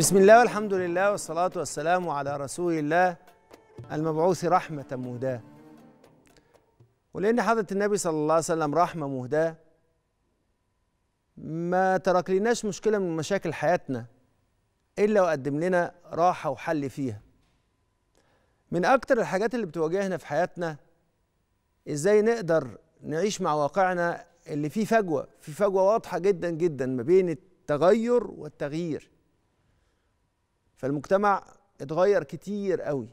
بسم الله والحمد لله والصلاة والسلام على رسول الله المبعوث رحمة مهداة ولأن حضرة النبي صلى الله عليه وسلم رحمة مهداة ما ترك لناش مشكلة من مشاكل حياتنا إلا وقدم لنا راحة وحل فيها من أكتر الحاجات اللي بتواجهنا في حياتنا إزاي نقدر نعيش مع واقعنا اللي فيه فجوة في فجوة واضحة جدا جدا ما بين التغير والتغيير فالمجتمع اتغير كتير قوي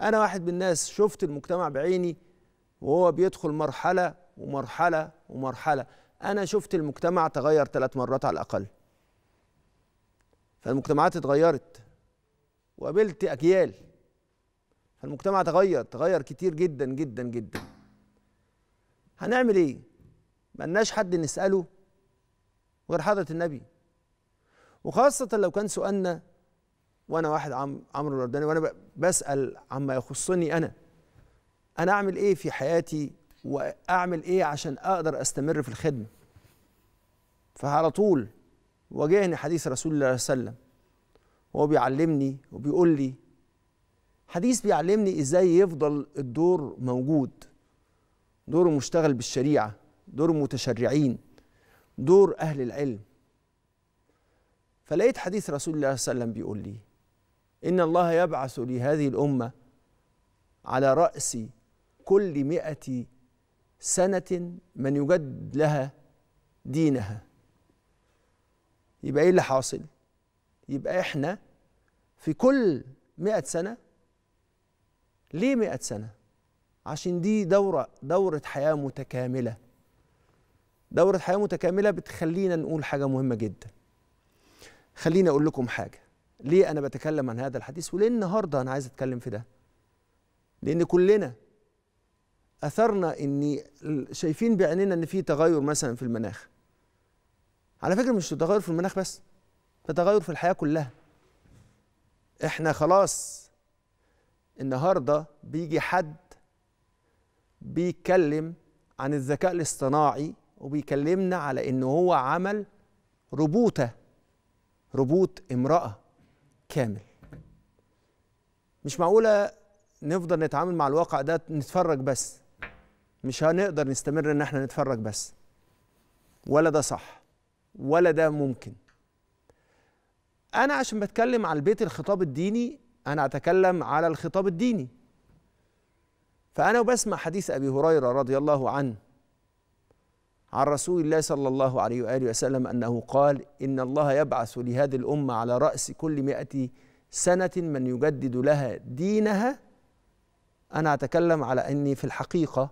انا واحد من الناس شفت المجتمع بعيني وهو بيدخل مرحله ومرحله ومرحله انا شفت المجتمع تغير ثلاث مرات على الاقل فالمجتمعات اتغيرت وقابلت اجيال فالمجتمع تغير تغير كتير جدا جدا جدا هنعمل ايه ملناش حد نساله غير حضره النبي وخاصه لو كان سؤالنا وانا واحد عم عمرو الورداني وانا بسال عما يخصني انا انا اعمل ايه في حياتي واعمل ايه عشان اقدر استمر في الخدمه فعلى طول واجهني حديث رسول الله صلى الله عليه وسلم وهو بيعلمني وبيقول لي حديث بيعلمني ازاي يفضل الدور موجود دور مشتغل بالشريعه دور متشرعين دور اهل العلم فلقيت حديث رسول الله صلى الله عليه وسلم بيقول لي إن الله يبعث لهذه الأمة على رأس كل مئة سنة من يجد لها دينها يبقى إيه اللي حاصل؟ يبقى إحنا في كل مئة سنة ليه مئة سنة؟ عشان دي دورة دورة حياة متكاملة دورة حياة متكاملة بتخلينا نقول حاجة مهمة جدا خليني أقول لكم حاجة ليه انا بتكلم عن هذا الحديث وليه النهارده انا عايز اتكلم في ده لان كلنا اثرنا ان شايفين بعينينا ان في تغير مثلا في المناخ على فكره مش تغير في المناخ بس ده تغير في الحياه كلها احنا خلاص النهارده بيجي حد بيتكلم عن الذكاء الاصطناعي وبيكلمنا على ان هو عمل روبوته روبوت امراه كامل مش معقوله نفضل نتعامل مع الواقع ده نتفرج بس مش هنقدر نستمر ان احنا نتفرج بس ولا ده صح ولا ده ممكن انا عشان بتكلم على البيت الخطاب الديني انا اتكلم على الخطاب الديني فانا وبسمع حديث ابي هريره رضي الله عنه عن رسول الله صلى الله عليه وآله وسلم أنه قال إن الله يبعث لهذه الأمة على رأس كل مئة سنة من يجدد لها دينها أنا أتكلم على أني في الحقيقة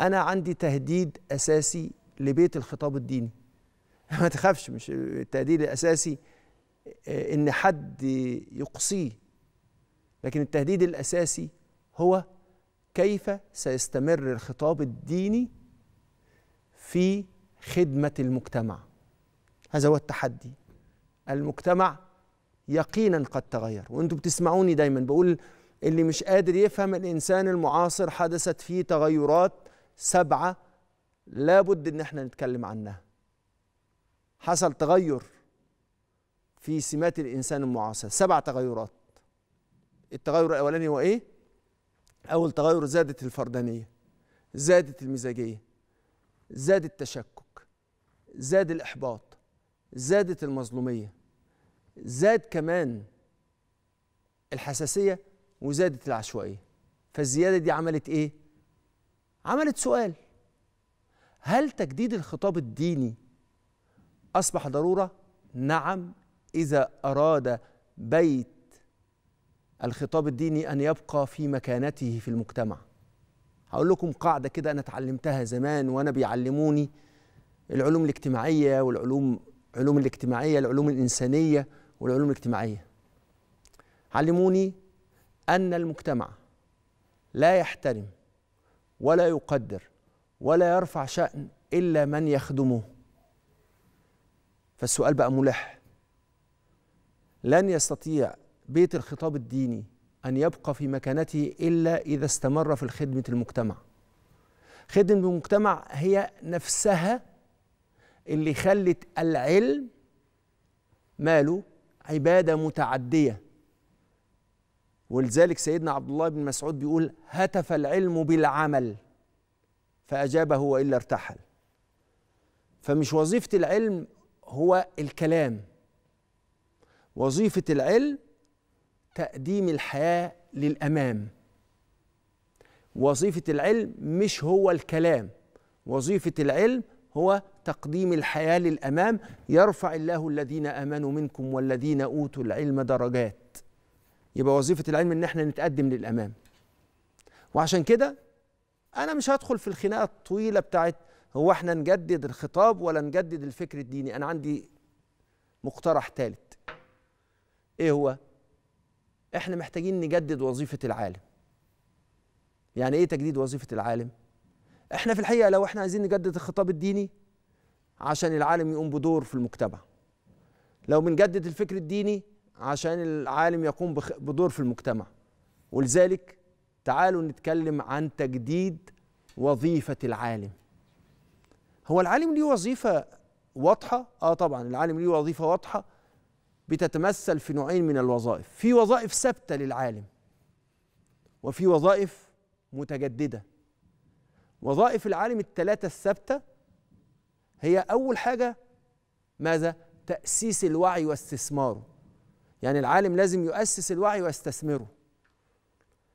أنا عندي تهديد أساسي لبيت الخطاب الديني ما تخافش مش التهديد الأساسي آه، إن حد يقصيه لكن التهديد الأساسي هو كيف سيستمر الخطاب الديني في خدمه المجتمع هذا هو التحدي المجتمع يقينا قد تغير وانتم بتسمعوني دايما بقول اللي مش قادر يفهم الانسان المعاصر حدثت فيه تغيرات سبعه لابد ان احنا نتكلم عنها حصل تغير في سمات الانسان المعاصر سبع تغيرات التغير الاولاني هو ايه اول تغير زادت الفردانيه زادت المزاجيه زاد التشكك زاد الإحباط زادت المظلومية زاد كمان الحساسية وزادت العشوائية فالزيادة دي عملت إيه؟ عملت سؤال هل تجديد الخطاب الديني أصبح ضرورة؟ نعم إذا أراد بيت الخطاب الديني أن يبقى في مكانته في المجتمع هقول لكم قاعده كده انا اتعلمتها زمان وانا بيعلموني العلوم الاجتماعيه والعلوم العلوم الاجتماعيه العلوم الانسانيه والعلوم الاجتماعيه علموني ان المجتمع لا يحترم ولا يقدر ولا يرفع شأن إلا من يخدمه فالسؤال بقى ملح لن يستطيع بيت الخطاب الديني أن يبقى في مكانته إلا إذا استمر في خدمة المجتمع خدمة المجتمع هي نفسها اللي خلت العلم ماله عبادة متعدية ولذلك سيدنا عبد الله بن مسعود بيقول هتف العلم بالعمل فأجابه وإلا ارتحل فمش وظيفة العلم هو الكلام وظيفة العلم تقديم الحياه للامام وظيفه العلم مش هو الكلام وظيفه العلم هو تقديم الحياه للامام يرفع الله الذين امنوا منكم والذين اوتوا العلم درجات يبقى وظيفه العلم ان احنا نتقدم للامام وعشان كده انا مش هدخل في الخناقه الطويله بتاعت هو احنا نجدد الخطاب ولا نجدد الفكر الديني انا عندي مقترح ثالث ايه هو احنا محتاجين نجدد وظيفه العالم يعني ايه تجديد وظيفه العالم احنا في الحقيقه لو احنا عايزين نجدد الخطاب الديني عشان العالم يقوم بدور في المجتمع لو بنجدد الفكر الديني عشان العالم يقوم بدور في المجتمع ولذلك تعالوا نتكلم عن تجديد وظيفة العالم هو العالم ليه وظيفة واضحة؟ آه طبعا العالم ليه وظيفة واضحة بتتمثل في نوعين من الوظائف في وظائف ثابته للعالم وفي وظائف متجدده وظائف العالم الثلاثه الثابته هي اول حاجه ماذا تاسيس الوعي واستثماره يعني العالم لازم يؤسس الوعي ويستثمره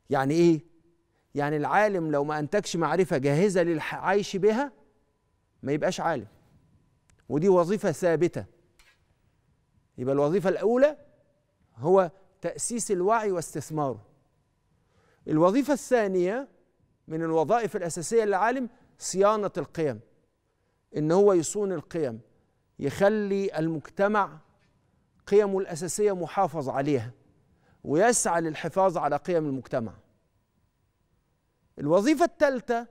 يعني ايه يعني العالم لو ما انتجش معرفه جاهزه للعيش بها ما يبقاش عالم ودي وظيفه ثابته يبقى الوظيفة الأولى هو تأسيس الوعي واستثماره الوظيفة الثانية من الوظائف الأساسية للعالم صيانة القيم إن هو يصون القيم يخلي المجتمع قيمه الأساسية محافظ عليها ويسعى للحفاظ على قيم المجتمع الوظيفة الثالثة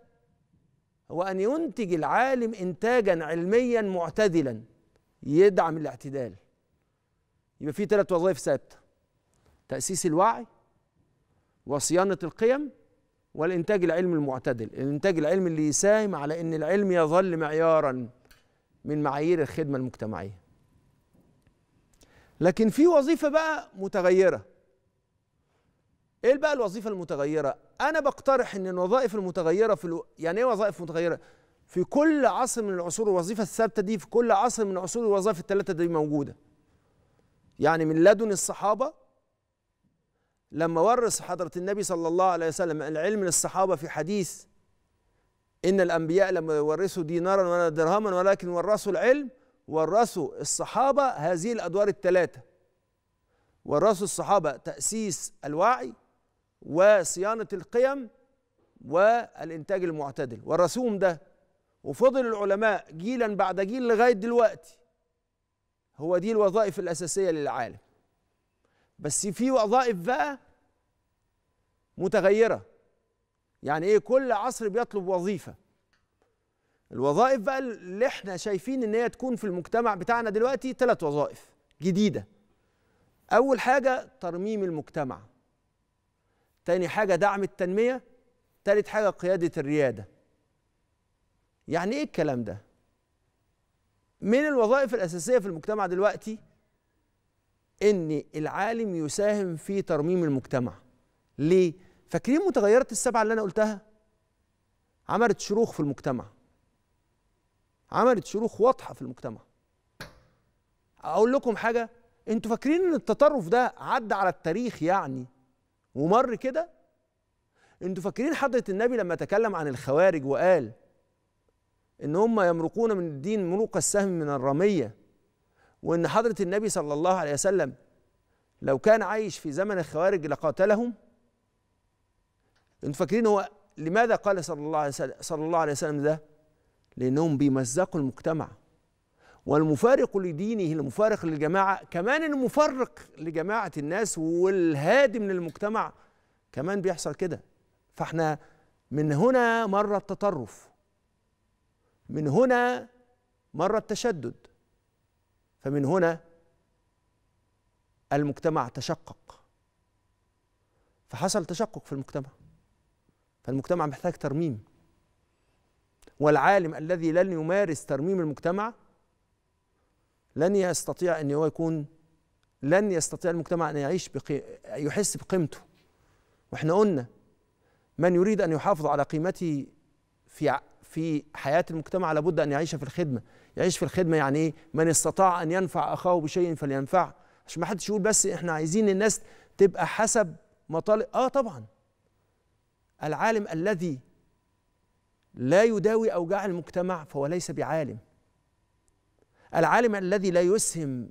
هو أن ينتج العالم إنتاجا علميا معتدلا يدعم الاعتدال يبقى في ثلاث وظائف ثابته تاسيس الوعي وصيانه القيم والانتاج العلمي المعتدل الانتاج العلمي اللي يساهم على ان العلم يظل معيارا من معايير الخدمه المجتمعيه لكن في وظيفه بقى متغيره ايه بقى الوظيفه المتغيره انا بقترح ان الوظائف المتغيره في الو... يعني ايه وظائف متغيره في كل عصر من العصور الوظيفه الثابته دي في كل عصر من عصور الوظائف الثلاثه دي موجوده يعني من لدن الصحابة لما ورث حضرة النبي صلى الله عليه وسلم العلم للصحابة في حديث إن الأنبياء لم يورثوا دينارا ولا درهما ولكن ورثوا العلم ورثوا الصحابة هذه الأدوار الثلاثة ورثوا الصحابة تأسيس الوعي وصيانة القيم والإنتاج المعتدل ورثوهم ده وفضل العلماء جيلا بعد جيل لغاية دلوقتي هو دي الوظائف الأساسية للعالم بس في وظائف بقى متغيرة يعني ايه كل عصر بيطلب وظيفة الوظائف بقى اللي احنا شايفين ان هي تكون في المجتمع بتاعنا دلوقتي ثلاث وظائف جديدة أول حاجة ترميم المجتمع تاني حاجة دعم التنمية تالت حاجة قيادة الريادة يعني ايه الكلام ده من الوظائف الأساسية في المجتمع دلوقتي إن العالم يساهم في ترميم المجتمع ليه؟ فاكرين متغيرات السبعة اللي أنا قلتها؟ عملت شروخ في المجتمع عملت شروخ واضحة في المجتمع أقول لكم حاجة أنتوا فاكرين إن التطرف ده عدى على التاريخ يعني ومر كده؟ أنتوا فاكرين حضرة النبي لما تكلم عن الخوارج وقال ان هم يمرقون من الدين مروق السهم من الرميه وان حضره النبي صلى الله عليه وسلم لو كان عايش في زمن الخوارج لقاتلهم انتوا فاكرين هو لماذا قال صلى الله عليه وسلم صلى الله عليه وسلم ده لانهم بيمزقوا المجتمع والمفارق لدينه المفارق للجماعه كمان المفرق لجماعه الناس والهادم للمجتمع كمان بيحصل كده فاحنا من هنا مر التطرف من هنا مر التشدد فمن هنا المجتمع تشقق فحصل تشقق في المجتمع فالمجتمع محتاج ترميم والعالم الذي لن يمارس ترميم المجتمع لن يستطيع ان هو يكون لن يستطيع المجتمع ان يعيش بقي يحس بقيمته واحنا قلنا من يريد ان يحافظ على قيمته في في حياة المجتمع لابد أن يعيش في الخدمة يعيش في الخدمة يعني إيه؟ من استطاع أن ينفع أخاه بشيء فلينفعه عشان ما حدش يقول بس إحنا عايزين الناس تبقى حسب مطالب آه طبعا العالم الذي لا يداوي أوجاع المجتمع فهو ليس بعالم العالم الذي لا يسهم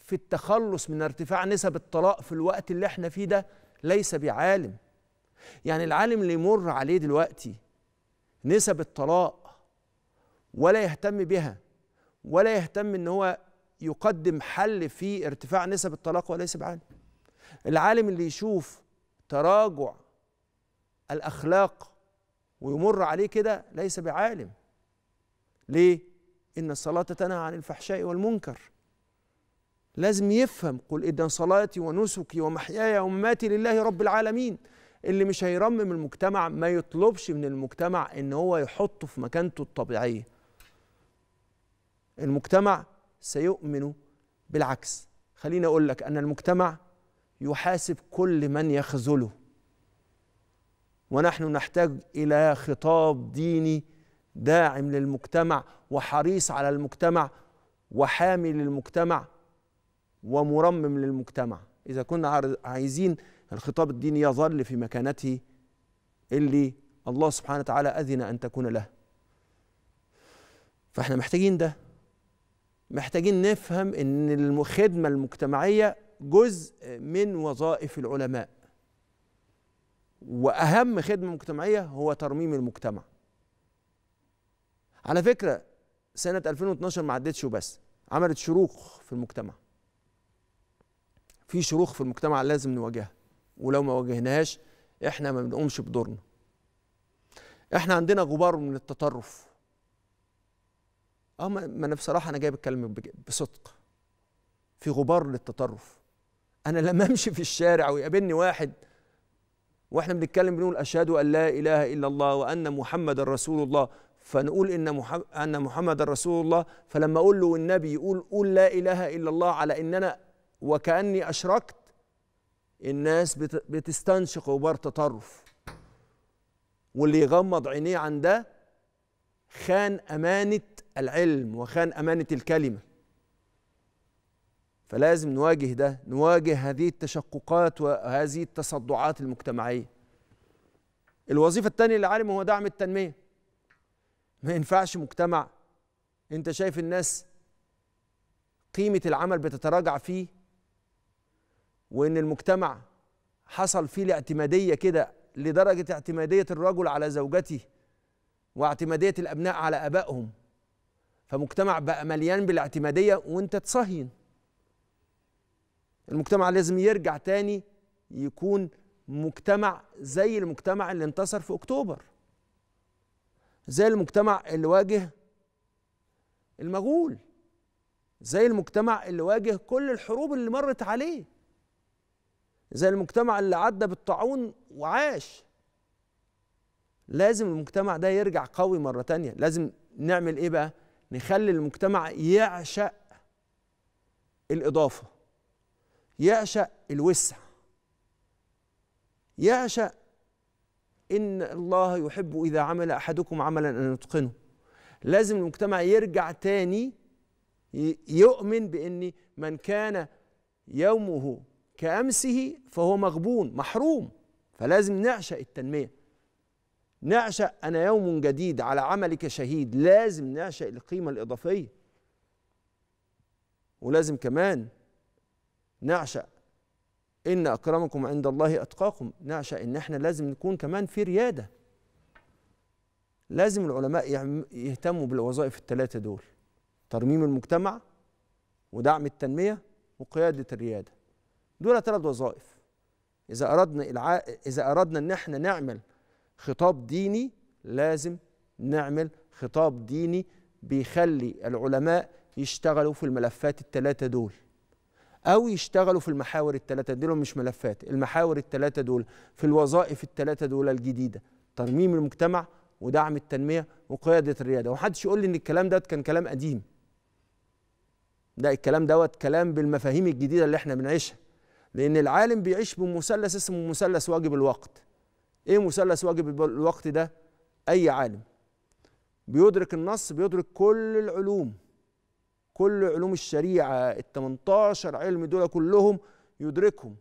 في التخلص من ارتفاع نسب الطلاق في الوقت اللي احنا فيه ده ليس بعالم يعني العالم اللي يمر عليه دلوقتي نسب الطلاق ولا يهتم بها ولا يهتم ان هو يقدم حل في ارتفاع نسب الطلاق وليس بعالم العالم اللي يشوف تراجع الاخلاق ويمر عليه كده ليس بعالم ليه ان الصلاه تنهى عن الفحشاء والمنكر لازم يفهم قل ان صلاتي ونسكي ومحياي ومماتي لله رب العالمين اللي مش هيرمم المجتمع ما يطلبش من المجتمع ان هو يحطه في مكانته الطبيعيه المجتمع سيؤمن بالعكس خليني اقول لك ان المجتمع يحاسب كل من يخذله ونحن نحتاج الى خطاب ديني داعم للمجتمع وحريص على المجتمع وحامي للمجتمع ومرمم للمجتمع اذا كنا عايزين الخطاب الديني يظل في مكانته اللي الله سبحانه وتعالى أذن أن تكون له فاحنا محتاجين ده محتاجين نفهم ان الخدمة المجتمعية جزء من وظائف العلماء وأهم خدمة مجتمعية هو ترميم المجتمع على فكرة سنة 2012 ما عدتش وبس عملت شروخ في المجتمع في شروخ في المجتمع لازم نواجهها ولو ما واجهناهاش احنا ما بنقومش بدورنا احنا عندنا غبار من التطرف اه ما انا بصراحه انا جايب الكلام بصدق في غبار للتطرف انا لما امشي في الشارع ويقابلني واحد واحنا بنتكلم بنقول اشهد ان لا اله الا الله وان محمد رسول الله فنقول ان محمد ان محمد رسول الله فلما اقول له والنبي يقول قول لا اله الا الله على ان انا وكاني اشركت الناس بتستنشق غبار تطرف واللي يغمض عينيه عن ده خان امانه العلم وخان امانه الكلمه فلازم نواجه ده نواجه هذه التشققات وهذه التصدعات المجتمعيه الوظيفه الثانيه للعالم هو دعم التنميه ما ينفعش مجتمع انت شايف الناس قيمه العمل بتتراجع فيه وان المجتمع حصل فيه الاعتماديه كده لدرجه اعتماديه الرجل على زوجته واعتماديه الابناء على ابائهم فمجتمع بقى مليان بالاعتماديه وانت تصهين المجتمع لازم يرجع تاني يكون مجتمع زي المجتمع اللي انتصر في اكتوبر زي المجتمع اللي واجه المغول زي المجتمع اللي واجه كل الحروب اللي مرت عليه زي المجتمع اللي عدى بالطاعون وعاش لازم المجتمع ده يرجع قوي مرة تانية لازم نعمل ايه بقى نخلي المجتمع يعشق الإضافة يعشق الوسع يعشق إن الله يحب إذا عمل أحدكم عملا أن يتقنه لازم المجتمع يرجع تاني يؤمن بأن من كان يومه كأمسه فهو مغبون محروم فلازم نعشق التنمية نعشق أنا يوم جديد على عملك شهيد لازم نعشق القيمة الإضافية ولازم كمان نعشق إن أكرمكم عند الله أتقاكم نعشق إن إحنا لازم نكون كمان في ريادة لازم العلماء يهتموا بالوظائف الثلاثة دول ترميم المجتمع ودعم التنمية وقيادة الريادة دول ثلاث وظائف إذا أردنا الع... إذا أردنا إن احنا نعمل خطاب ديني لازم نعمل خطاب ديني بيخلي العلماء يشتغلوا في الملفات الثلاثة دول أو يشتغلوا في المحاور الثلاثة دول مش ملفات المحاور الثلاثة دول في الوظائف الثلاثة دول الجديدة ترميم المجتمع ودعم التنمية وقيادة الريادة ومحدش يقول لي إن الكلام دوت كان كلام قديم ده الكلام دوت كلام بالمفاهيم الجديدة اللي احنا بنعيشها لأن العالم بيعيش بمثلث اسمه مثلث واجب الوقت إيه مثلث واجب الوقت ده؟ أي عالم بيدرك النص بيدرك كل العلوم كل علوم الشريعة ال 18 علم دول كلهم يدركهم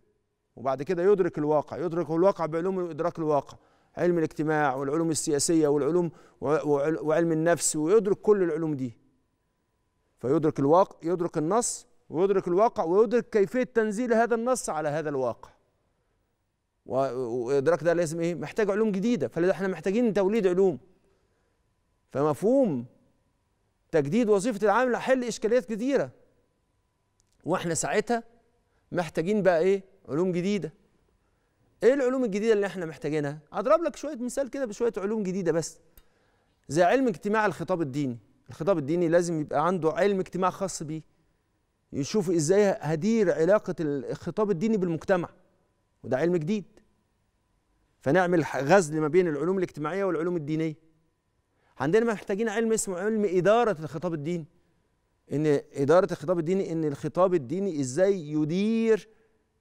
وبعد كده يدرك الواقع يدرك الواقع بعلوم إدراك الواقع علم الاجتماع والعلوم السياسية والعلوم وعلم النفس ويدرك كل العلوم دي فيدرك الواقع يدرك النص ويدرك الواقع ويدرك كيفية تنزيل هذا النص على هذا الواقع وإدراك ده لازم إيه؟ محتاج علوم جديدة فلذا إحنا محتاجين توليد علوم فمفهوم تجديد وظيفة العامل حل إشكاليات كثيرة وإحنا ساعتها محتاجين بقى إيه؟ علوم جديدة إيه العلوم الجديدة اللي إحنا محتاجينها؟ أضرب لك شوية مثال كده بشوية علوم جديدة بس زي علم اجتماع الخطاب الديني الخطاب الديني لازم يبقى عنده علم اجتماع خاص بيه يشوف ازاي هدير علاقه الخطاب الديني بالمجتمع وده علم جديد فنعمل غزل ما بين العلوم الاجتماعيه والعلوم الدينيه عندنا محتاجين علم اسمه علم اداره الخطاب الديني ان اداره الخطاب الديني ان الخطاب الديني ازاي يدير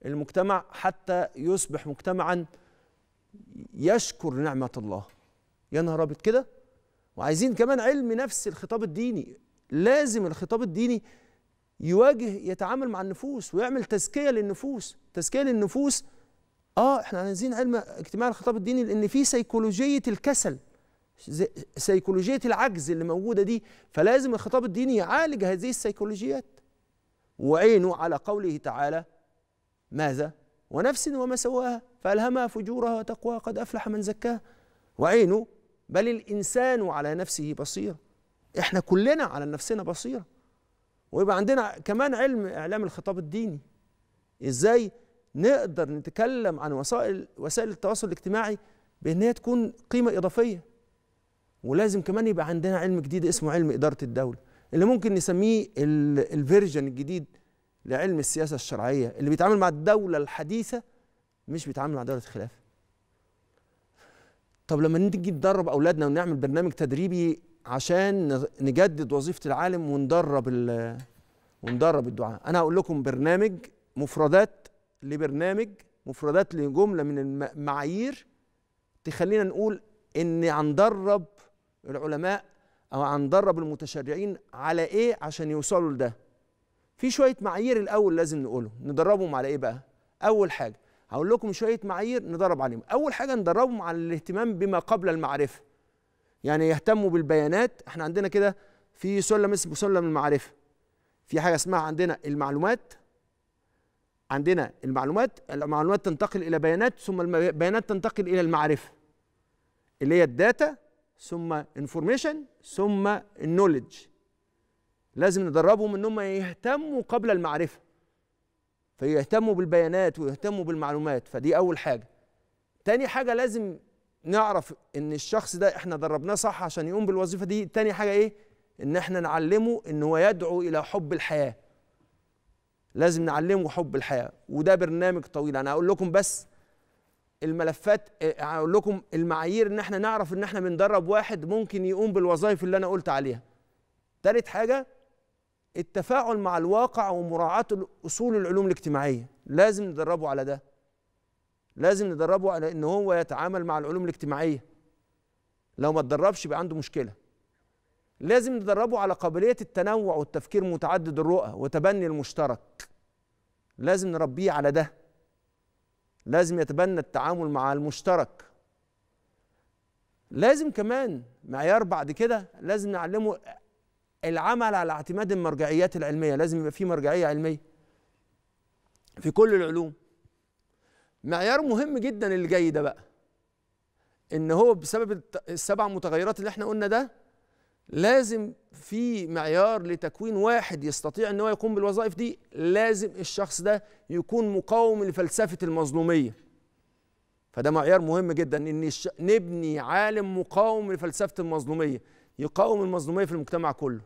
المجتمع حتى يصبح مجتمعا يشكر نعمه الله يا نهار ابيض كده وعايزين كمان علم نفس الخطاب الديني لازم الخطاب الديني يواجه يتعامل مع النفوس ويعمل تزكيه للنفوس تزكيه للنفوس اه احنا عايزين علم اجتماع الخطاب الديني لان في سيكولوجيه الكسل سيكولوجيه العجز اللي موجوده دي فلازم الخطاب الديني يعالج هذه السيكولوجيات وعينه على قوله تعالى ماذا ونفس وما سواها فالهمها فجورها وتقواها قد افلح من زكاها وعينه بل الانسان على نفسه بصيره احنا كلنا على نفسنا بصيره ويبقى عندنا كمان علم اعلام الخطاب الديني ازاي نقدر نتكلم عن وسائل وسائل التواصل الاجتماعي بان هي تكون قيمه اضافيه ولازم كمان يبقى عندنا علم جديد اسمه علم اداره الدوله اللي ممكن نسميه الفيرجن الجديد لعلم السياسه الشرعيه اللي بيتعامل مع الدوله الحديثه مش بيتعامل مع دوله الخلافه طب لما نيجي ندرب اولادنا ونعمل برنامج تدريبي عشان نجدد وظيفه العالم وندرب وندرب الدعاء انا هقول لكم برنامج مفردات لبرنامج مفردات لجمله من المعايير تخلينا نقول ان هندرب العلماء او هندرب المتشرعين على ايه عشان يوصلوا لده في شويه معايير الاول لازم نقوله ندربهم على ايه بقى اول حاجه هقول لكم شويه معايير ندرب عليهم اول حاجه ندربهم على الاهتمام بما قبل المعرفه يعني يهتموا بالبيانات احنا عندنا كده في سلم اسمه سلم المعرفه في حاجه اسمها عندنا المعلومات عندنا المعلومات المعلومات تنتقل الى بيانات ثم البيانات تنتقل الى المعرفه اللي هي الداتا ثم انفورميشن ثم النولج لازم ندربهم ان هم يهتموا قبل المعرفه فيهتموا بالبيانات ويهتموا بالمعلومات فدي اول حاجه تاني حاجه لازم نعرف ان الشخص ده احنا دربناه صح عشان يقوم بالوظيفه دي تاني حاجه ايه ان احنا نعلمه ان هو يدعو الى حب الحياه لازم نعلمه حب الحياه وده برنامج طويل انا هقول لكم بس الملفات آه، هقول لكم المعايير ان احنا نعرف ان احنا بندرب واحد ممكن يقوم بالوظائف اللي انا قلت عليها تالت حاجه التفاعل مع الواقع ومراعاه اصول العلوم الاجتماعيه لازم ندربه على ده لازم ندربه على ان هو يتعامل مع العلوم الاجتماعيه لو ما تدربش يبقى عنده مشكله لازم ندربه على قابليه التنوع والتفكير متعدد الرؤى وتبني المشترك لازم نربيه على ده لازم يتبنى التعامل مع المشترك لازم كمان معيار بعد كده لازم نعلمه العمل على اعتماد المرجعيات العلميه لازم يبقى في مرجعيه علميه في كل العلوم معيار مهم جدا اللي جاي ده بقى ان هو بسبب السبع متغيرات اللي احنا قلنا ده لازم في معيار لتكوين واحد يستطيع ان هو يقوم بالوظائف دي لازم الشخص ده يكون مقاوم لفلسفه المظلوميه فده معيار مهم جدا ان نبني عالم مقاوم لفلسفه المظلوميه يقاوم المظلوميه في المجتمع كله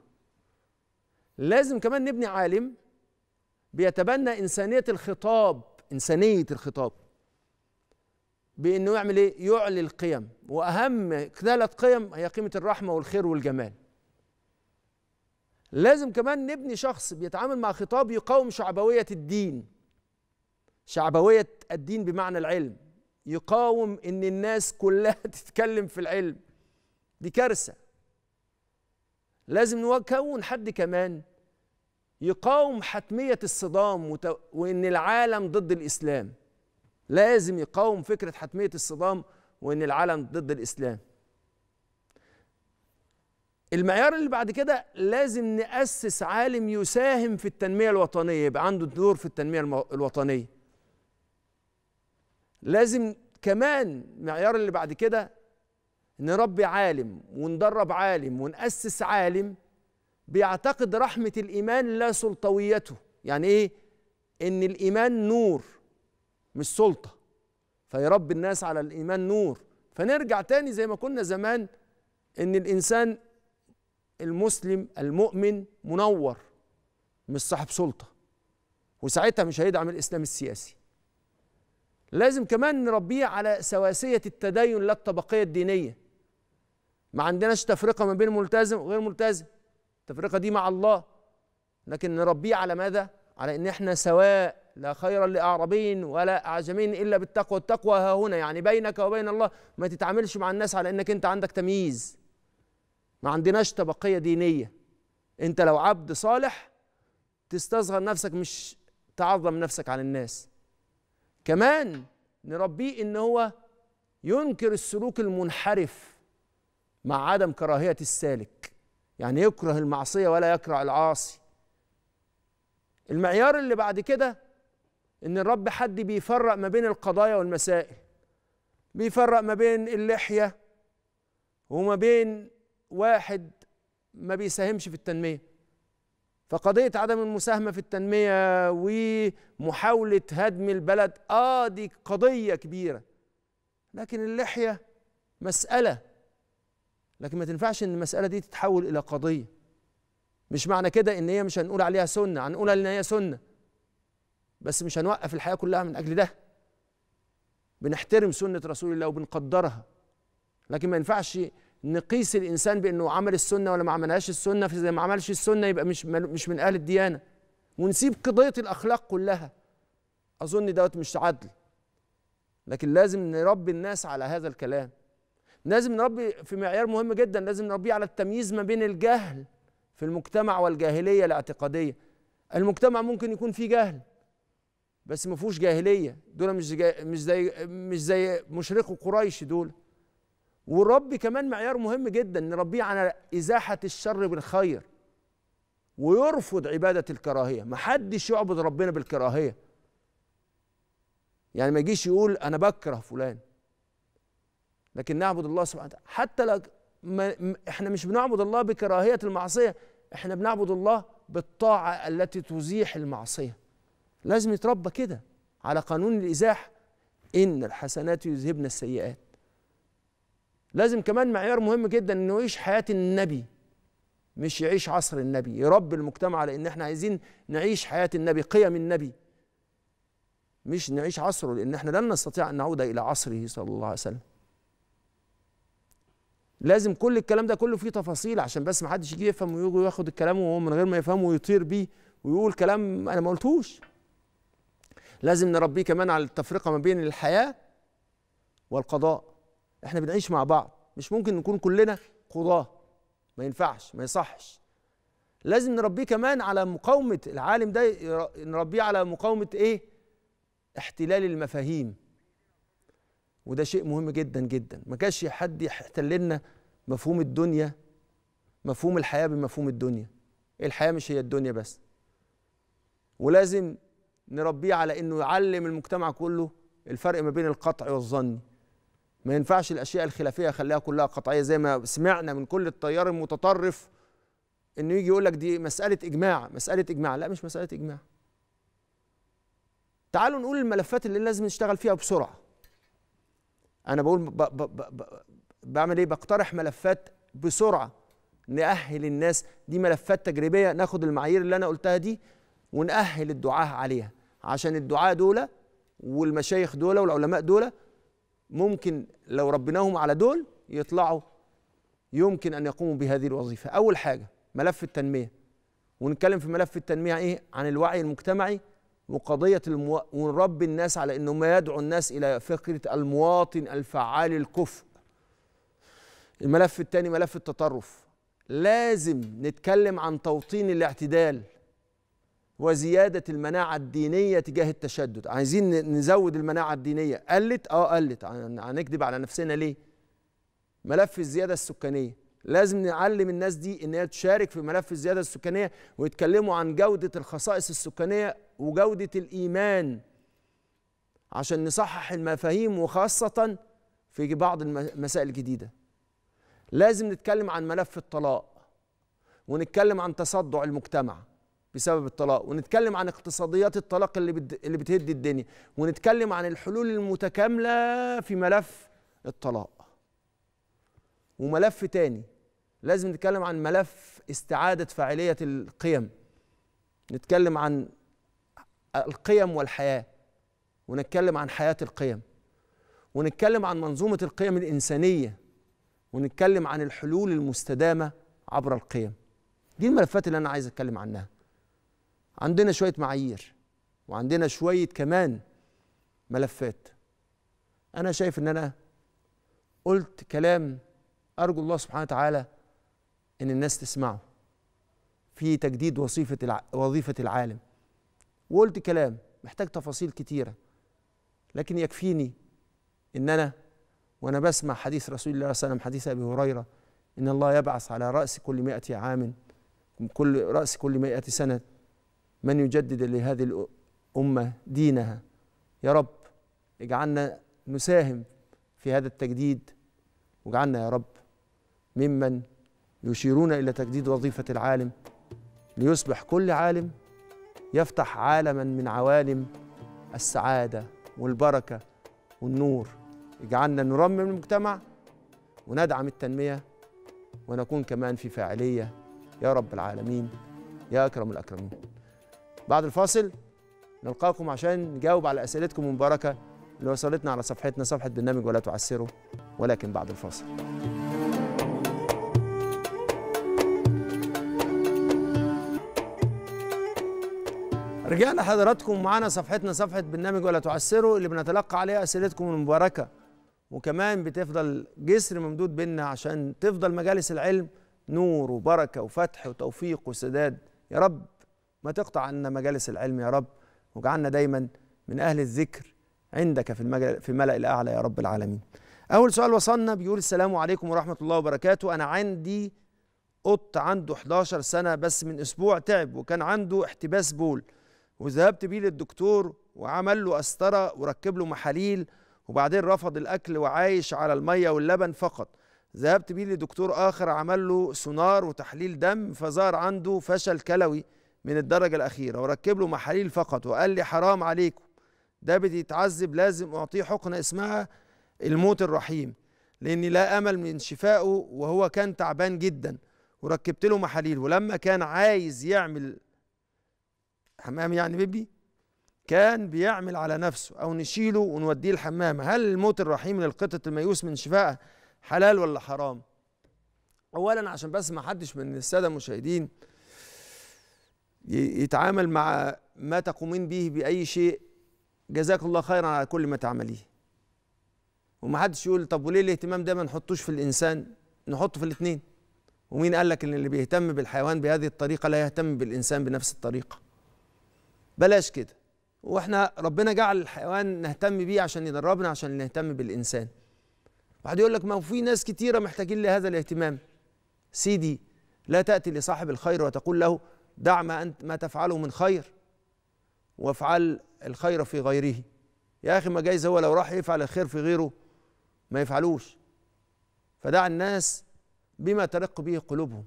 لازم كمان نبني عالم بيتبنى انسانيه الخطاب انسانيه الخطاب بانه يعمل ايه؟ يعلي القيم واهم ثلاث قيم هي قيمه الرحمه والخير والجمال. لازم كمان نبني شخص بيتعامل مع خطاب يقاوم شعبويه الدين. شعبويه الدين بمعنى العلم يقاوم ان الناس كلها تتكلم في العلم دي كارثه. لازم نكون حد كمان يقاوم حتميه الصدام وان العالم ضد الاسلام. لازم يقاوم فكرة حتمية الصدام وإن العالم ضد الإسلام المعيار اللي بعد كده لازم نأسس عالم يساهم في التنمية الوطنية يبقى عنده دور في التنمية الوطنية لازم كمان المعيار اللي بعد كده نربي عالم وندرب عالم ونأسس عالم بيعتقد رحمة الإيمان لا سلطويته يعني إيه؟ إن الإيمان نور مش سلطه فيربي الناس على الايمان نور فنرجع تاني زي ما كنا زمان ان الانسان المسلم المؤمن منور مش صاحب سلطه وساعتها مش هيدعم الاسلام السياسي لازم كمان نربيه على سواسيه التدين لا الطبقيه الدينيه ما عندناش تفرقه ما بين ملتزم وغير ملتزم التفرقه دي مع الله لكن نربيه على ماذا على ان احنا سواء لا خير لأعربين ولا أعجمين إلا بالتقوى التقوى ها هنا يعني بينك وبين الله ما تتعاملش مع الناس على أنك أنت عندك تمييز ما عندناش طبقية دينية أنت لو عبد صالح تستصغر نفسك مش تعظم نفسك على الناس كمان نربيه ان هو ينكر السلوك المنحرف مع عدم كراهيه السالك يعني يكره المعصيه ولا يكره العاصي المعيار اللي بعد كده ان الرب حد بيفرق ما بين القضايا والمسائل بيفرق ما بين اللحيه وما بين واحد ما بيساهمش في التنميه فقضيه عدم المساهمه في التنميه ومحاوله هدم البلد اه دي قضيه كبيره لكن اللحيه مساله لكن ما تنفعش ان المساله دي تتحول الى قضيه مش معنى كده ان هي مش هنقول عليها سنه هنقول ان هي سنه بس مش هنوقف الحياه كلها من اجل ده بنحترم سنه رسول الله وبنقدرها لكن ما ينفعش نقيس الانسان بانه عمل السنه ولا ما عملهاش السنه فاذا ما عملش السنه يبقى مش مش من اهل الديانه ونسيب قضيه الاخلاق كلها اظن دوت مش عدل لكن لازم نربي الناس على هذا الكلام لازم نربي في معيار مهم جدا لازم نربيه على التمييز ما بين الجهل في المجتمع والجاهليه الاعتقاديه المجتمع ممكن يكون فيه جهل بس ما فيهوش جاهليه دول مش جا مش زي مش زي مشركوا قريش دول والرب كمان معيار مهم جدا نربيه على ازاحه الشر بالخير ويرفض عباده الكراهيه ما حدش يعبد ربنا بالكراهيه يعني ما يجيش يقول انا بكره فلان لكن نعبد الله سبحانه وتعالى حتى لو ما احنا مش بنعبد الله بكراهيه المعصيه احنا بنعبد الله بالطاعه التي تزيح المعصيه لازم يتربى كده على قانون الإزاحة إن الحسنات يذهبن السيئات لازم كمان معيار مهم جدا إنه يعيش حياة النبي مش يعيش عصر النبي يربي المجتمع على إن إحنا عايزين نعيش حياة النبي قيم النبي مش نعيش عصره لأن إحنا لن نستطيع أن نعود إلى عصره صلى الله عليه وسلم لازم كل الكلام ده كله فيه تفاصيل عشان بس ما حدش يجي يفهم ويجي ياخد الكلام وهو من غير ما يفهمه ويطير بيه ويقول كلام انا ما قلتوش لازم نربيه كمان على التفرقه ما بين الحياه والقضاء احنا بنعيش مع بعض مش ممكن نكون كلنا قضاه ما ينفعش ما يصحش لازم نربيه كمان على مقاومه العالم ده نربيه على مقاومه ايه احتلال المفاهيم وده شيء مهم جدا جدا ما كانش حد يحتللنا لنا مفهوم الدنيا مفهوم الحياه بمفهوم الدنيا الحياه مش هي الدنيا بس ولازم نربيه على انه يعلم المجتمع كله الفرق ما بين القطع والظن ما ينفعش الاشياء الخلافيه خليها كلها قطعيه زي ما سمعنا من كل التيار المتطرف انه يجي يقول لك دي مساله اجماع مساله اجماع لا مش مساله اجماع تعالوا نقول الملفات اللي لازم نشتغل فيها بسرعه انا بقول ب ب ب ب بعمل ايه بقترح ملفات بسرعه نأهل الناس دي ملفات تجريبيه ناخد المعايير اللي انا قلتها دي ونأهل الدعاه عليها عشان الدعاء دولة والمشايخ دولة والعلماء دولة ممكن لو ربناهم على دول يطلعوا يمكن ان يقوموا بهذه الوظيفه اول حاجه ملف التنميه ونتكلم في ملف التنميه ايه عن الوعي المجتمعي وقضيه المو... ونربي الناس على انه ما يدعو الناس الى فكره المواطن الفعال الكفء الملف الثاني ملف التطرف لازم نتكلم عن توطين الاعتدال وزيادة المناعة الدينية تجاه التشدد عايزين نزود المناعة الدينية قلت اه قلت هنكذب على نفسنا ليه ملف الزيادة السكانية لازم نعلم الناس دي ان هي تشارك في ملف الزيادة السكانية ويتكلموا عن جودة الخصائص السكانية وجودة الإيمان عشان نصحح المفاهيم وخاصة في بعض المسائل الجديدة لازم نتكلم عن ملف الطلاق ونتكلم عن تصدع المجتمع بسبب الطلاق ونتكلم عن اقتصاديات الطلاق اللي اللي بتهد الدنيا ونتكلم عن الحلول المتكامله في ملف الطلاق وملف تاني لازم نتكلم عن ملف استعاده فاعليه القيم نتكلم عن القيم والحياه ونتكلم عن حياه القيم ونتكلم عن منظومه القيم الانسانيه ونتكلم عن الحلول المستدامه عبر القيم دي الملفات اللي انا عايز اتكلم عنها عندنا شويه معايير وعندنا شويه كمان ملفات انا شايف ان انا قلت كلام ارجو الله سبحانه وتعالى ان الناس تسمعه في تجديد وظيفه الع... وظيفه العالم وقلت كلام محتاج تفاصيل كتيره لكن يكفيني ان انا وانا بسمع حديث رسول الله صلى الله عليه وسلم حديث ابي هريره ان الله يبعث على راس كل مائة عام كل راس كل مائة سنه من يجدد لهذه الأمة دينها يا رب اجعلنا نساهم في هذا التجديد واجعلنا يا رب ممن يشيرون إلى تجديد وظيفة العالم ليصبح كل عالم يفتح عالما من عوالم السعادة والبركة والنور اجعلنا نرمم المجتمع وندعم التنمية ونكون كمان في فاعلية يا رب العالمين يا أكرم الأكرمين بعد الفاصل نلقاكم عشان نجاوب على أسئلتكم المباركة اللي وصلتنا على صفحتنا صفحة برنامج ولا تعسره ولكن بعد الفاصل رجعنا حضراتكم معانا صفحتنا صفحة برنامج ولا تعسره اللي بنتلقى عليها أسئلتكم المباركة وكمان بتفضل جسر ممدود بينا عشان تفضل مجالس العلم نور وبركة وفتح وتوفيق وسداد يا رب ما تقطع عنا مجالس العلم يا رب واجعلنا دايما من أهل الذكر عندك في, المجل في الملأ الأعلى يا رب العالمين أول سؤال وصلنا بيقول السلام عليكم ورحمة الله وبركاته أنا عندي قط عنده 11 سنة بس من أسبوع تعب وكان عنده احتباس بول وذهبت بيه للدكتور وعمل له قسطرة وركب له محاليل وبعدين رفض الأكل وعايش على المية واللبن فقط ذهبت بيه لدكتور آخر عمل له سونار وتحليل دم فظهر عنده فشل كلوي من الدرجة الأخيرة وركب له محاليل فقط وقال لي حرام عليكم ده بيتعذب لازم أعطيه حقنة اسمها الموت الرحيم لأني لا أمل من شفائه وهو كان تعبان جدا وركبت له محاليل ولما كان عايز يعمل حمام يعني بيبي كان بيعمل على نفسه أو نشيله ونوديه الحمام هل الموت الرحيم للقطة الميؤوس من شفائها حلال ولا حرام؟ أولا عشان بس ما حدش من السادة المشاهدين يتعامل مع ما تقومين به بأي شيء جزاك الله خيرا على كل ما تعمليه ومحدش يقول طب وليه الاهتمام ده ما نحطوش في الإنسان نحطه في الاثنين ومين قال لك ان اللي بيهتم بالحيوان بهذه الطريقه لا يهتم بالانسان بنفس الطريقه بلاش كده واحنا ربنا جعل الحيوان نهتم بيه عشان يدربنا عشان نهتم بالانسان واحد يقول لك ما في ناس كتيره محتاجين لهذا الاهتمام سيدي لا تاتي لصاحب الخير وتقول له دع ما أنت ما تفعله من خير وافعل الخير في غيره يا أخي ما جايز هو لو راح يفعل الخير في غيره ما يفعلوش فدع الناس بما ترق به قلوبهم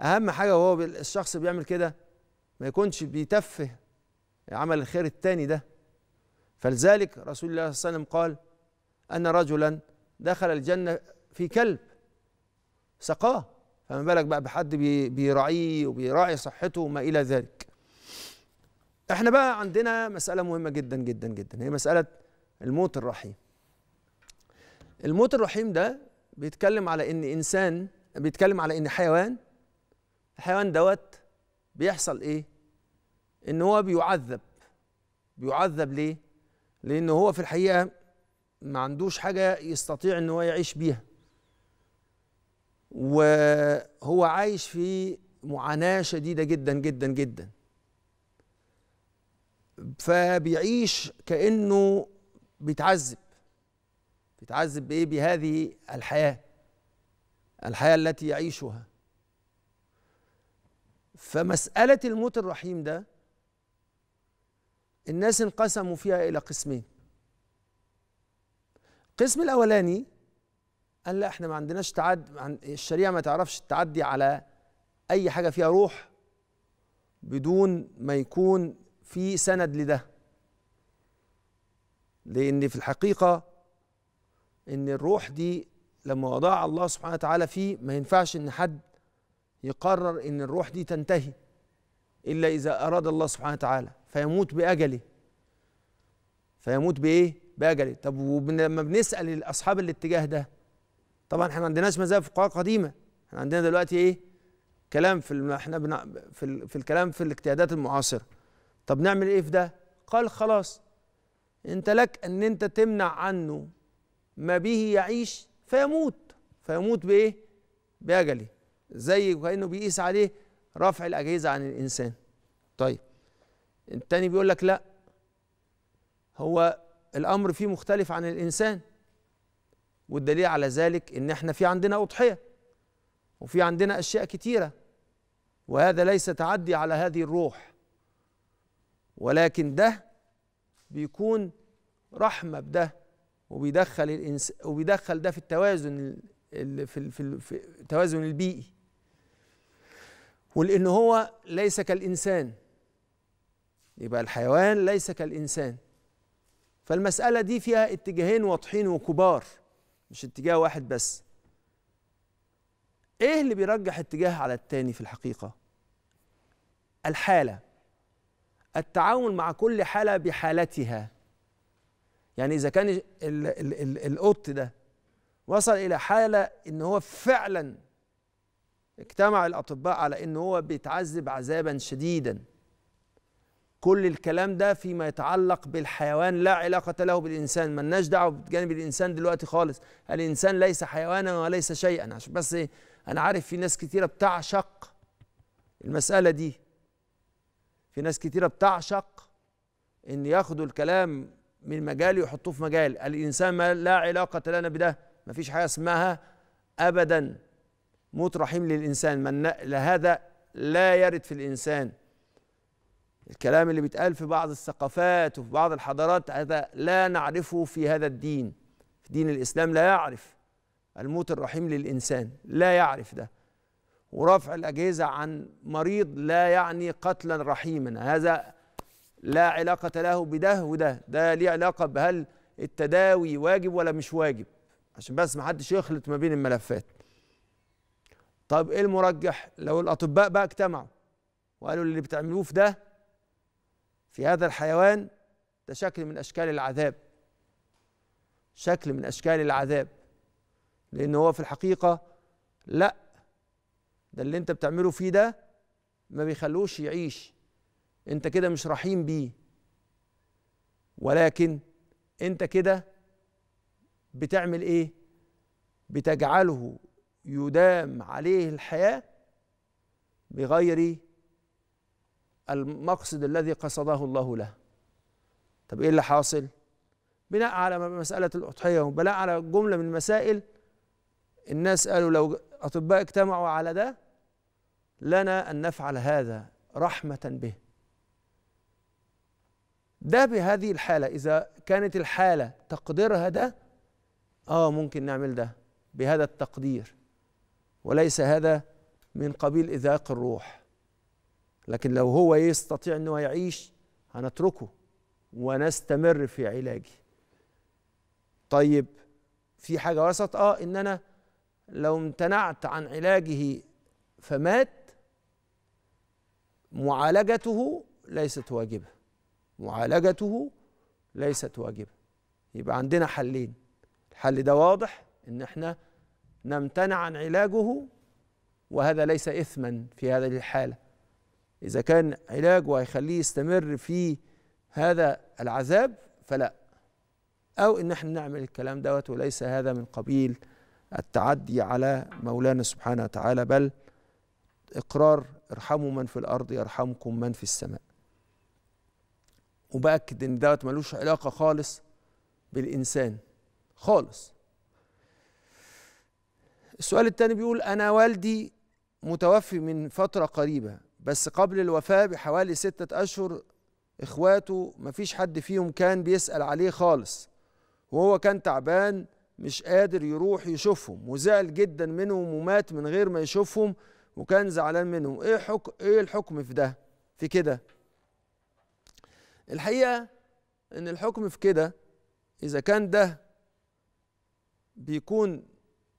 أهم حاجة وهو الشخص بيعمل كده ما يكونش بيتفه عمل الخير التاني ده فلذلك رسول الله صلى الله عليه وسلم قال أن رجلا دخل الجنة في كلب سقاه فما بالك بقى بحد بيراعيه وبيراعي صحته وما الى ذلك احنا بقى عندنا مساله مهمه جدا جدا جدا هي مساله الموت الرحيم الموت الرحيم ده بيتكلم على ان انسان بيتكلم على ان حيوان الحيوان دوت بيحصل ايه ان هو بيعذب بيعذب ليه لان هو في الحقيقه ما عندوش حاجه يستطيع ان هو يعيش بيها وهو عايش في معاناة شديدة جدا جدا جدا فبيعيش كأنه بيتعذب بيتعذب بإيه بهذه الحياة الحياة التي يعيشها فمسألة الموت الرحيم ده الناس انقسموا فيها إلى قسمين القسم الأولاني قال لا احنا ما عندناش تعد الشريعه ما تعرفش التعدي على اي حاجه فيها روح بدون ما يكون في سند لده لان في الحقيقه ان الروح دي لما وضع الله سبحانه وتعالى فيه ما ينفعش ان حد يقرر ان الروح دي تنتهي الا اذا اراد الله سبحانه وتعالى فيموت باجله فيموت بايه باجله طب ولما بنسال اصحاب الاتجاه ده طبعا احنا ما عندناش مذاهب فقهاء قديمه احنا عندنا دلوقتي ايه كلام في احنا بنا في, ال... في الكلام في الاجتهادات المعاصره طب نعمل ايه في ده قال خلاص انت لك ان انت تمنع عنه ما به يعيش فيموت فيموت بايه باجله زي كانه بيقيس عليه رفع الاجهزه عن الانسان طيب التاني بيقول لك لا هو الامر فيه مختلف عن الانسان والدليل على ذلك ان احنا في عندنا اضحيه وفي عندنا اشياء كتيره وهذا ليس تعدي على هذه الروح ولكن ده بيكون رحمه بده وبيدخل الإنس وبيدخل ده في التوازن في في في التوازن البيئي ولان هو ليس كالانسان يبقى الحيوان ليس كالانسان فالمساله دي فيها اتجاهين واضحين وكبار مش اتجاه واحد بس ايه اللي بيرجح اتجاه على التاني في الحقيقه الحاله التعامل مع كل حاله بحالتها يعني اذا كان القط ده وصل الى حاله ان هو فعلا اجتمع الاطباء على ان هو بيتعذب عذابا شديدا كل الكلام ده فيما يتعلق بالحيوان لا علاقة له بالإنسان ملناش دعوة بجانب الإنسان دلوقتي خالص الإنسان ليس حيوانا وليس شيئا عشان بس إيه؟ أنا عارف في ناس كتيرة بتعشق المسألة دي في ناس كتيرة بتعشق إن ياخدوا الكلام من مجال ويحطوه في مجال الإنسان ما لا علاقة لنا بده مفيش حاجة اسمها أبدا موت رحيم للإنسان من لهذا لا يرد في الإنسان الكلام اللي بيتقال في بعض الثقافات وفي بعض الحضارات هذا لا نعرفه في هذا الدين في دين الإسلام لا يعرف الموت الرحيم للإنسان لا يعرف ده ورفع الأجهزة عن مريض لا يعني قتلا رحيما هذا لا علاقة له بده وده ده ليه علاقة بهل التداوي واجب ولا مش واجب عشان بس ما حدش يخلط ما بين الملفات طب ايه المرجح لو الاطباء بقى اجتمعوا وقالوا اللي بتعملوه في ده في هذا الحيوان ده شكل من أشكال العذاب شكل من أشكال العذاب لأن هو في الحقيقة لأ ده اللي أنت بتعمله فيه ده ما بيخلوش يعيش أنت كده مش رحيم بيه ولكن أنت كده بتعمل إيه؟ بتجعله يدام عليه الحياة بغير المقصد الذي قصده الله له طب ايه اللي حاصل بناء على مسألة الأضحية وبناء على جملة من المسائل الناس قالوا لو أطباء اجتمعوا على ده لنا أن نفعل هذا رحمة به ده بهذه الحالة إذا كانت الحالة تقديرها ده آه ممكن نعمل ده بهذا التقدير وليس هذا من قبيل إذاق الروح لكن لو هو يستطيع أنه يعيش هنتركه ونستمر في علاجي طيب في حاجة وسط آه إن أنا لو امتنعت عن علاجه فمات معالجته ليست واجبة معالجته ليست واجبة يبقى عندنا حلين الحل ده واضح إن إحنا نمتنع عن علاجه وهذا ليس إثما في هذه الحالة إذا كان علاجه هيخليه يستمر في هذا العذاب فلا أو إن احنا نعمل الكلام دوت وليس هذا من قبيل التعدي على مولانا سبحانه وتعالى بل إقرار ارحموا من في الأرض يرحمكم من في السماء وبأكد إن دوت ملوش علاقة خالص بالإنسان خالص السؤال التاني بيقول أنا والدي متوفي من فترة قريبة بس قبل الوفاة بحوالي ستة أشهر إخواته مفيش حد فيهم كان بيسأل عليه خالص وهو كان تعبان مش قادر يروح يشوفهم وزعل جدا منهم ومات من غير ما يشوفهم وكان زعلان منهم ايه حكم ايه الحكم في ده في كده الحقيقه ان الحكم في كده اذا كان ده بيكون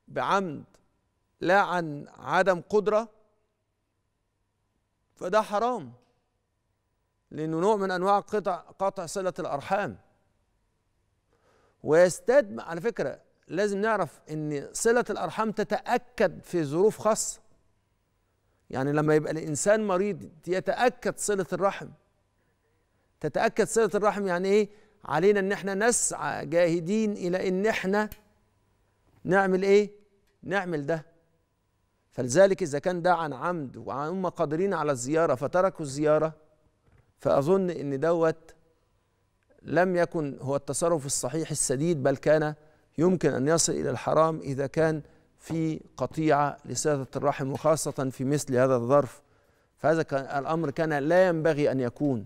بعمد لا عن عدم قدره فده حرام لأنه نوع من أنواع قطع قطع صلة الأرحام ويستد على فكرة لازم نعرف أن صلة الأرحام تتأكد في ظروف خاصة يعني لما يبقى الإنسان مريض يتأكد صلة الرحم تتأكد صلة الرحم يعني إيه علينا أن احنا نسعى جاهدين إلى أن احنا نعمل إيه نعمل ده فلذلك إذا كان ده عن عمد وهم قادرين على الزيارة فتركوا الزيارة فأظن إن دوت لم يكن هو التصرف الصحيح السديد بل كان يمكن أن يصل إلى الحرام إذا كان في قطيعة لسادة الرحم وخاصة في مثل هذا الظرف فهذا كان الأمر كان لا ينبغي أن يكون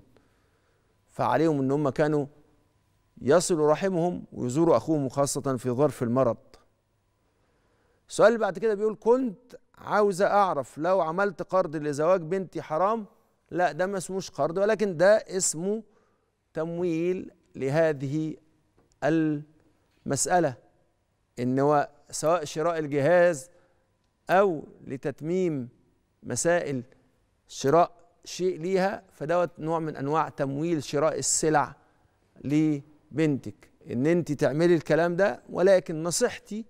فعليهم أن هم كانوا يصلوا رحمهم ويزوروا أخوهم خاصة في ظرف المرض السؤال اللي بعد كده بيقول كنت عاوزه اعرف لو عملت قرض لزواج بنتي حرام لا ده ما اسموش قرض ولكن ده اسمه تمويل لهذه المساله ان هو سواء شراء الجهاز او لتتميم مسائل شراء شيء ليها فدوت نوع من انواع تمويل شراء السلع لبنتك ان انت تعملي الكلام ده ولكن نصيحتي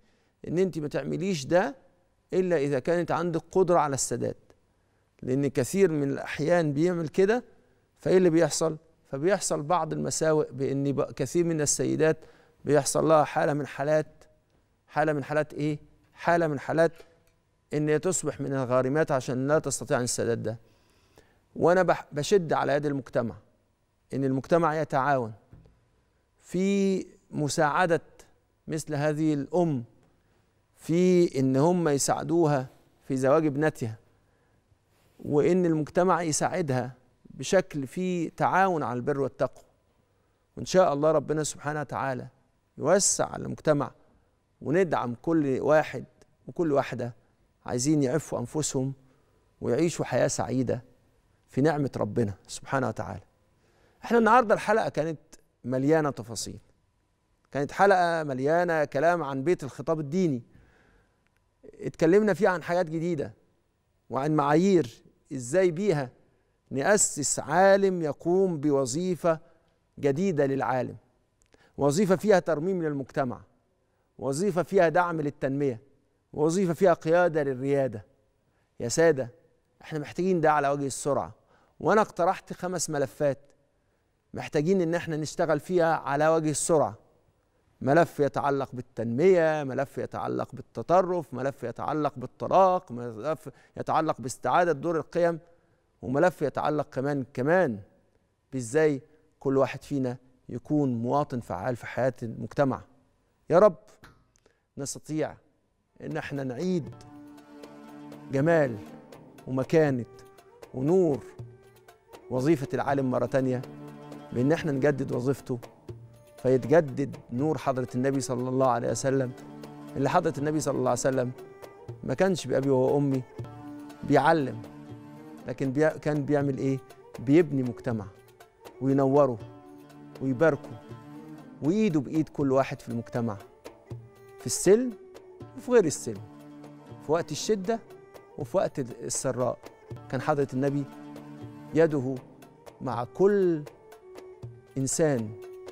ان انت ما تعمليش ده الا اذا كانت عندك قدره على السداد لان كثير من الاحيان بيعمل كده فايه اللي بيحصل فبيحصل بعض المساوئ بان كثير من السيدات بيحصل لها حاله من حالات حاله من حالات ايه حاله من حالات ان هي تصبح من الغارمات عشان لا تستطيع السداد ده وانا بشد على يد المجتمع ان المجتمع يتعاون في مساعده مثل هذه الام في ان هم يساعدوها في زواج ابنتها وان المجتمع يساعدها بشكل فيه تعاون على البر والتقوى وان شاء الله ربنا سبحانه وتعالى يوسع المجتمع وندعم كل واحد وكل واحده عايزين يعفوا انفسهم ويعيشوا حياه سعيده في نعمه ربنا سبحانه وتعالى احنا النهارده الحلقه كانت مليانه تفاصيل كانت حلقه مليانه كلام عن بيت الخطاب الديني اتكلمنا فيه عن حاجات جديده وعن معايير ازاي بيها ناسس عالم يقوم بوظيفه جديده للعالم وظيفه فيها ترميم للمجتمع وظيفه فيها دعم للتنميه وظيفه فيها قياده للرياده يا ساده احنا محتاجين ده على وجه السرعه وانا اقترحت خمس ملفات محتاجين ان احنا نشتغل فيها على وجه السرعه ملف يتعلق بالتنمية ملف يتعلق بالتطرف ملف يتعلق بالطلاق ملف يتعلق باستعادة دور القيم وملف يتعلق كمان كمان بإزاي كل واحد فينا يكون مواطن فعال في حياة المجتمع يا رب نستطيع إن احنا نعيد جمال ومكانة ونور وظيفة العالم مرة تانية بإن احنا نجدد وظيفته فيتجدد نور حضرة النبي صلى الله عليه وسلم اللي حضرة النبي صلى الله عليه وسلم ما كانش بأبي وأمي بيعلم لكن بي... كان بيعمل إيه؟ بيبني مجتمع وينوره ويباركه وإيده بإيد كل واحد في المجتمع في السلم وفي غير السلم في وقت الشدة وفي وقت السراء كان حضرة النبي يده مع كل إنسان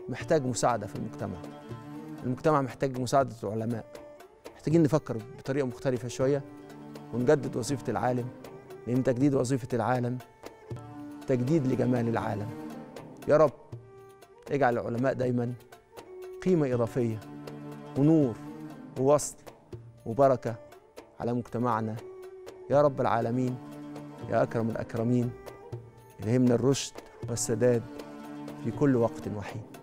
محتاج مساعدة في المجتمع المجتمع محتاج مساعدة العلماء محتاجين نفكر بطريقة مختلفة شوية ونجدد وظيفة العالم لأن تجديد وظيفة العالم تجديد لجمال العالم يا رب اجعل العلماء دايما قيمة إضافية ونور ووصل وبركة على مجتمعنا يا رب العالمين يا أكرم الأكرمين إلهمنا الرشد والسداد في كل وقت وحين